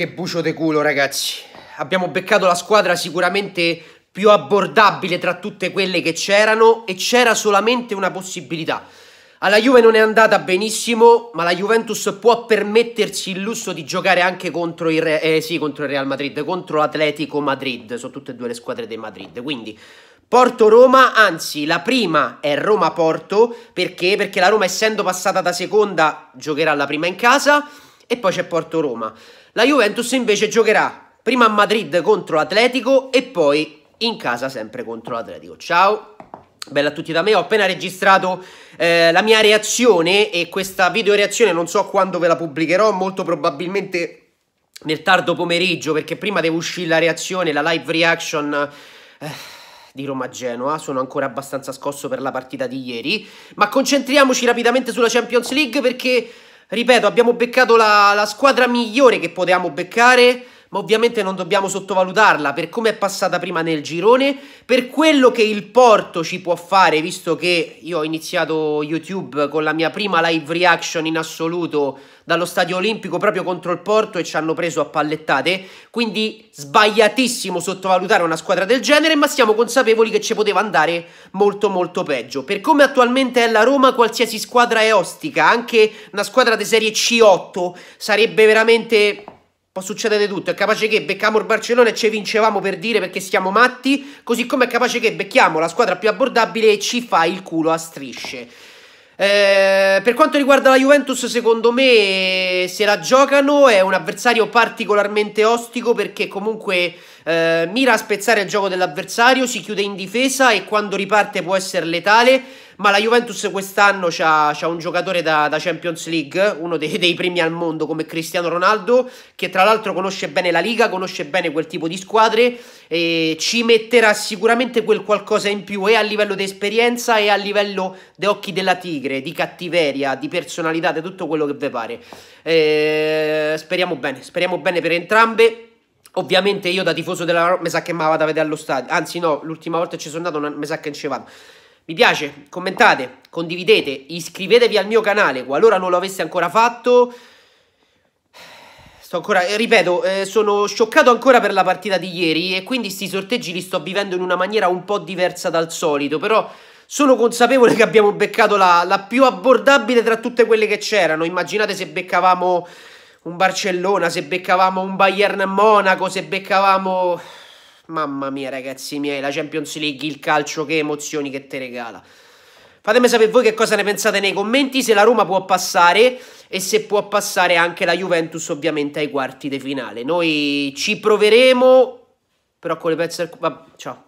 Che bucio de culo, ragazzi. Abbiamo beccato la squadra sicuramente più abbordabile tra tutte quelle che c'erano e c'era solamente una possibilità. Alla Juve non è andata benissimo, ma la Juventus può permettersi il lusso di giocare anche contro il, Re eh, sì, contro il Real Madrid, contro l'Atletico Madrid, sono tutte e due le squadre di Madrid, quindi Porto-Roma, anzi la prima è Roma-Porto, perché? Perché la Roma essendo passata da seconda giocherà la prima in casa, e poi c'è Porto Roma. La Juventus invece giocherà prima a Madrid contro l'Atletico e poi in casa sempre contro l'Atletico. Ciao! Bella a tutti da me, ho appena registrato eh, la mia reazione e questa video reazione non so quando ve la pubblicherò, molto probabilmente nel tardo pomeriggio perché prima devo uscire la reazione, la live reaction eh, di Roma-Genoa, sono ancora abbastanza scosso per la partita di ieri, ma concentriamoci rapidamente sulla Champions League perché Ripeto, abbiamo beccato la, la squadra migliore che potevamo beccare ma ovviamente non dobbiamo sottovalutarla per come è passata prima nel girone, per quello che il Porto ci può fare, visto che io ho iniziato YouTube con la mia prima live reaction in assoluto dallo Stadio Olimpico proprio contro il Porto e ci hanno preso a pallettate, quindi sbagliatissimo sottovalutare una squadra del genere, ma siamo consapevoli che ci poteva andare molto molto peggio. Per come attualmente è la Roma, qualsiasi squadra è ostica, anche una squadra di serie C8 sarebbe veramente Può succedere tutto, è capace che becchiamo il Barcellona e ci vincevamo per dire perché siamo matti, così come è capace che becchiamo la squadra più abbordabile e ci fa il culo a strisce. Eh, per quanto riguarda la Juventus, secondo me se la giocano è un avversario particolarmente ostico perché comunque eh, mira a spezzare il gioco dell'avversario, si chiude in difesa e quando riparte può essere letale. Ma la Juventus quest'anno c'ha, c'ha un giocatore da, da, Champions League, uno dei, dei, primi al mondo come Cristiano Ronaldo, che tra l'altro conosce bene la Liga, conosce bene quel tipo di squadre e ci metterà sicuramente quel qualcosa in più e a livello di esperienza e a livello di occhi della tigre, di cattiveria, di personalità, di tutto quello che vi pare. E, eh, speriamo bene, speriamo bene per entrambe. Ovviamente io da tifoso della Roma mi sa che mi vado a vedere allo stadio. Anzi no, l'ultima volta ci sono andato mi sa che non ci vado. Mi piace, commentate, condividete, iscrivetevi al mio canale qualora non lo aveste ancora fatto. Sto ancora, eh, ripeto, eh, sono scioccato ancora per la partita di ieri e quindi questi sorteggi li sto vivendo in una maniera un po' diversa dal solito, però sono consapevole che abbiamo beccato la, la più abbordabile tra tutte quelle che c'erano. Immaginate se beccavamo un Barcellona, se beccavamo un Bayern Monaco, se beccavamo Mamma mia, ragazzi miei, la Champions League, il calcio, che emozioni che te regala. Fatemi sapere voi che cosa ne pensate nei commenti, se la Roma può passare e se può passare anche la Juventus ovviamente ai quarti di finale. Noi ci proveremo, però con le pezze... Vabbè, ciao.